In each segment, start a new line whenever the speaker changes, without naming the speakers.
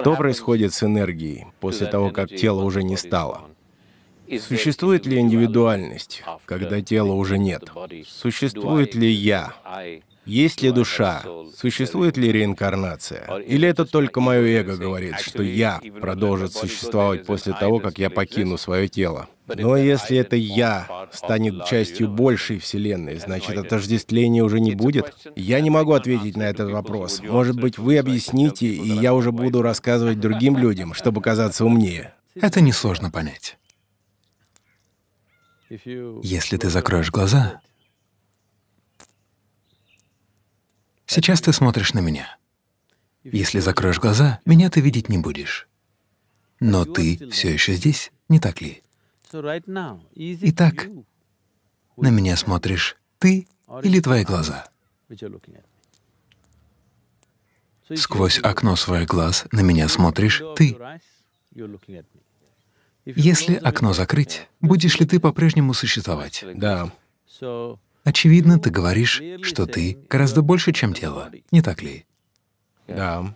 Что происходит с энергией после того, как тело уже не стало? Существует ли индивидуальность, когда тела уже нет? Существует ли я? Есть ли душа? Существует ли реинкарнация? Или это только мое эго говорит, что я продолжит существовать после того, как я покину свое тело? Но если это «я» станет частью большей Вселенной, значит, отождествления уже не будет? Я не могу ответить на этот вопрос. Может быть, вы объясните, и я уже буду рассказывать другим людям, чтобы казаться умнее.
Это несложно понять. Если ты закроешь глаза, Сейчас ты смотришь на меня. Если закроешь глаза, меня ты видеть не будешь. Но ты все еще здесь, не так ли?
Итак,
на меня смотришь ты
или твои глаза?
Сквозь окно своих глаз на меня смотришь ты. Если окно закрыть, будешь ли ты по-прежнему существовать? Да. Очевидно, ты говоришь, что ты гораздо больше, чем тело, не так ли? Да.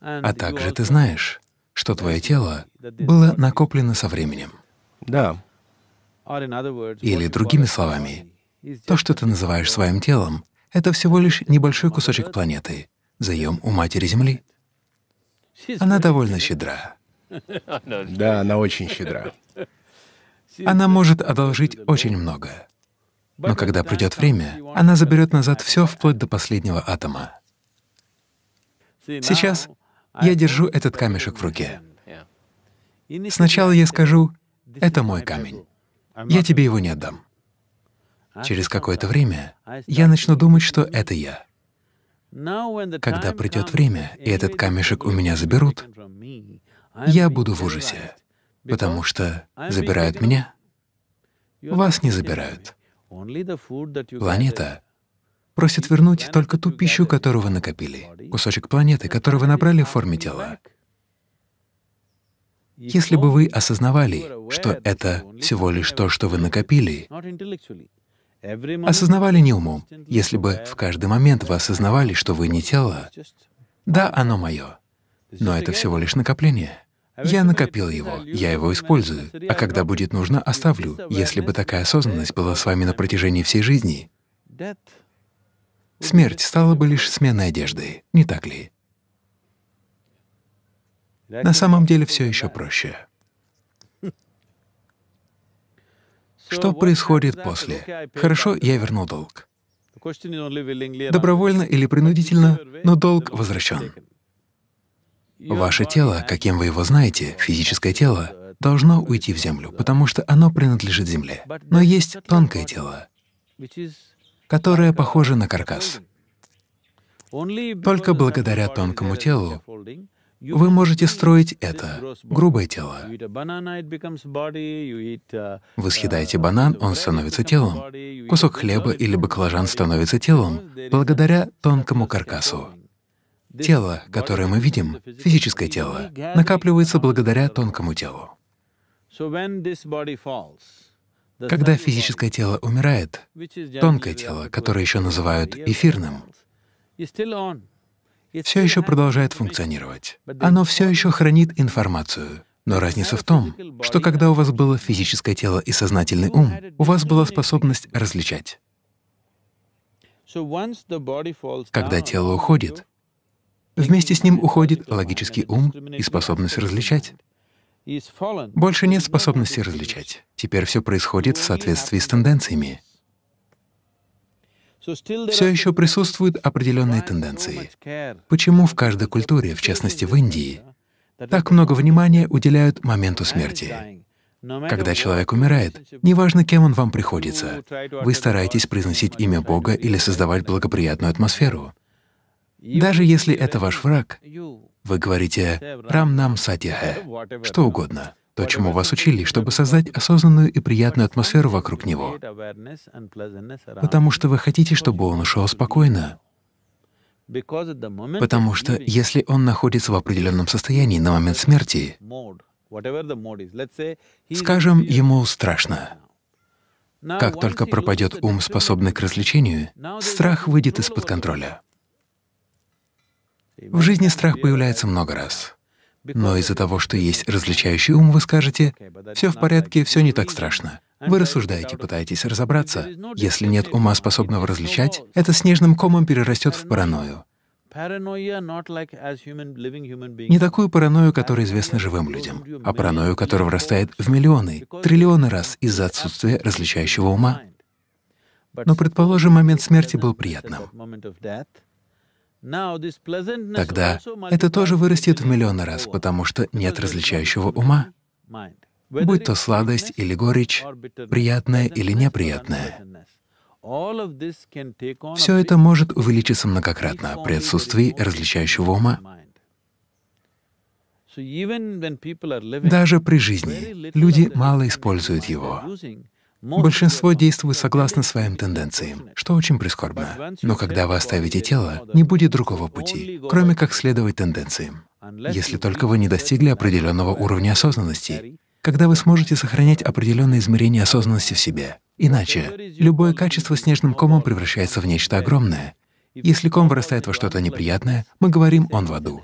А также ты знаешь, что твое тело было накоплено со временем. Да.
Или другими словами,
то, что ты называешь своим телом, это всего лишь небольшой кусочек планеты, заем у Матери Земли. Она довольно щедра. Да, она очень щедра. Она может одолжить очень многое но когда придет время, она заберет назад все вплоть до последнего атома. Сейчас я держу этот камешек в руке. Сначала я скажу, это мой камень, я тебе его не отдам. Через какое-то время я начну думать, что это я. Когда придет время, и этот камешек у меня заберут, я буду в ужасе, потому что забирают меня, вас не забирают. Планета просит вернуть только ту пищу, которую вы накопили, кусочек планеты, который вы набрали в форме тела. Если бы вы осознавали, что это всего лишь то, что вы накопили, осознавали не умом, если бы в каждый момент вы осознавали, что вы не тело, да, оно мое, но это всего лишь накопление. Я накопил его, я его использую, а когда будет нужно, оставлю. Если бы такая осознанность была с вами на протяжении всей жизни, смерть стала бы лишь сменой одежды, не так ли? На самом деле все еще проще. Что происходит после? Хорошо, я вернул долг. Добровольно или принудительно, но долг возвращен. Ваше тело, каким вы его знаете, физическое тело, должно уйти в землю, потому что оно принадлежит земле. Но есть тонкое тело, которое похоже на каркас. Только благодаря тонкому телу вы можете строить это, грубое тело. Вы съедаете банан, он становится телом. Кусок хлеба или баклажан становится телом благодаря тонкому каркасу. Тело, которое мы видим, физическое тело, накапливается благодаря тонкому телу.
Когда физическое
тело умирает, тонкое тело, которое еще называют эфирным,
все
еще продолжает функционировать. Оно все еще хранит информацию. Но разница в том, что когда у вас было физическое тело и сознательный ум, у вас была способность различать. Когда тело уходит, Вместе с ним уходит логический ум и способность различать. Больше нет способности различать. Теперь все происходит в соответствии с тенденциями. Все еще присутствуют определенные тенденции. Почему в каждой культуре, в частности в Индии, так много внимания уделяют моменту смерти? Когда человек умирает, неважно, кем он вам приходится, вы стараетесь произносить имя Бога или создавать благоприятную атмосферу. Даже если это ваш враг, вы говорите «Рам нам сатихе», что угодно, то, чему вас учили, чтобы создать осознанную и приятную атмосферу вокруг него, потому что вы хотите, чтобы он ушел спокойно. Потому что если он находится в определенном состоянии на момент смерти, скажем, ему страшно, как только пропадет ум, способный к развлечению, страх выйдет из-под контроля. В жизни страх появляется много раз. Но из-за того, что есть различающий ум, вы скажете, все в порядке, все не так страшно. Вы рассуждаете, пытаетесь разобраться. Если нет ума, способного различать, это снежным комом перерастет в паранойю. Не такую паранойю, которая известна живым людям, а паранойю, которая вырастает в миллионы, триллионы раз из-за отсутствия различающего ума. Но, предположим, момент смерти был приятным.
Тогда
это тоже вырастет в миллионы раз, потому что нет различающего ума. Будь то сладость или горечь, приятное или неприятное. Все это может увеличиться многократно при отсутствии различающего ума. Даже при жизни люди мало используют его, Большинство действует согласно своим тенденциям, что очень прискорбно. Но когда вы оставите тело, не будет другого пути, кроме как следовать тенденциям. Если только вы не достигли определенного уровня осознанности, когда вы сможете сохранять определенные измерения осознанности в себе. Иначе любое качество снежным комом превращается в нечто огромное. Если ком вырастает во что-то неприятное, мы говорим «он в аду».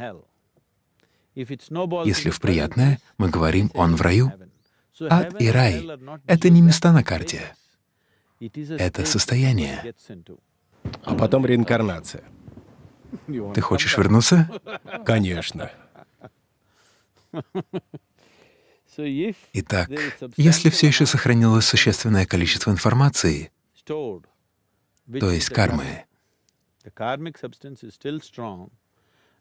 Если в приятное,
мы говорим «он в раю».
Ад и рай
— это не места
на карте. Это
состояние. А потом реинкарнация.
Ты хочешь
вернуться? Конечно. Итак, если все еще сохранилось существенное количество информации, то есть кармы,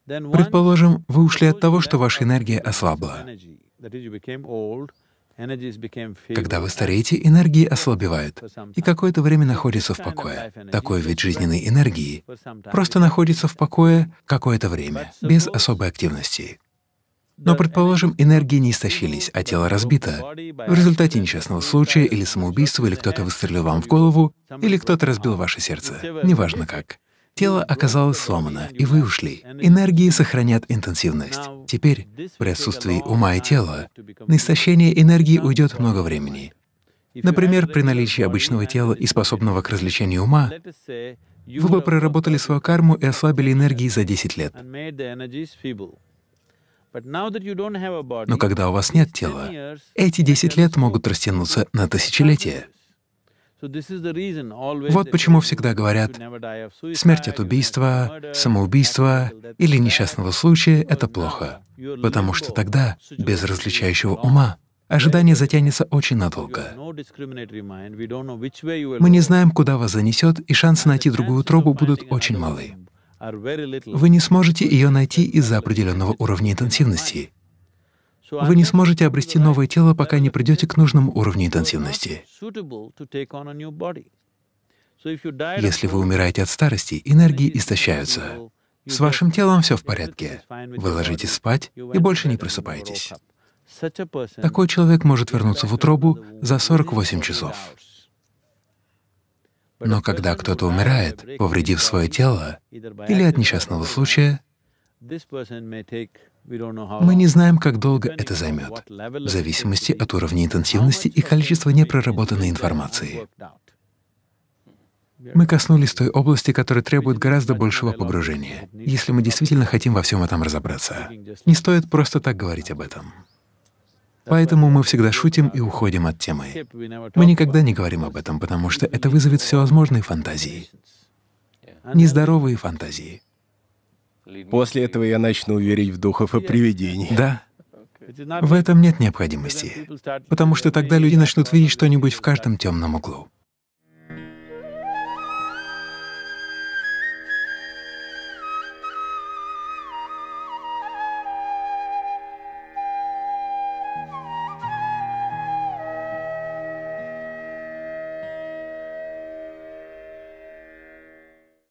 предположим,
вы ушли от того, что ваша энергия ослабла.
Когда вы стареете, энергии ослабевают и
какое-то время находится в покое. Такой вид жизненной энергии просто находится в покое какое-то время, без особой активности. Но, предположим, энергии не истощились, а тело разбито. В результате несчастного случая или самоубийства, или кто-то выстрелил вам в голову, или кто-то разбил ваше сердце, неважно как. Тело оказалось сломано, и вы ушли. Энергии сохранят интенсивность. Теперь, при отсутствии ума и тела, на истощение энергии уйдет много времени. Например, при наличии обычного тела и способного к развлечению ума, вы бы проработали свою карму и ослабили энергии за 10 лет. Но когда у вас нет тела, эти 10 лет могут растянуться на тысячелетия. Вот почему всегда говорят, смерть от убийства, самоубийства или несчастного случая — это плохо, потому что тогда, без различающего ума, ожидание затянется очень надолго. Мы не знаем, куда вас занесет, и шансы найти другую тропу будут очень малы.
Вы не сможете
ее найти из-за определенного уровня интенсивности — вы не сможете обрести новое тело, пока не придете к нужному уровню интенсивности. Если вы умираете от старости, энергии истощаются. С вашим телом все в порядке. Вы ложитесь спать и больше не просыпаетесь. Такой человек может вернуться в утробу за 48 часов. Но когда кто-то умирает, повредив свое тело или от несчастного случая,
мы не
знаем, как долго это займет, в зависимости от уровня интенсивности и количества непроработанной информации. Мы коснулись той области, которая требует гораздо большего погружения, если мы действительно хотим во всем этом разобраться. Не стоит просто так говорить об этом. Поэтому мы всегда шутим и уходим от темы. Мы никогда не говорим об этом, потому что это вызовет всевозможные фантазии, нездоровые фантазии.
После этого я начну верить в духов и привидений. Да.
В этом нет необходимости, потому что тогда люди начнут видеть что-нибудь в каждом темном углу.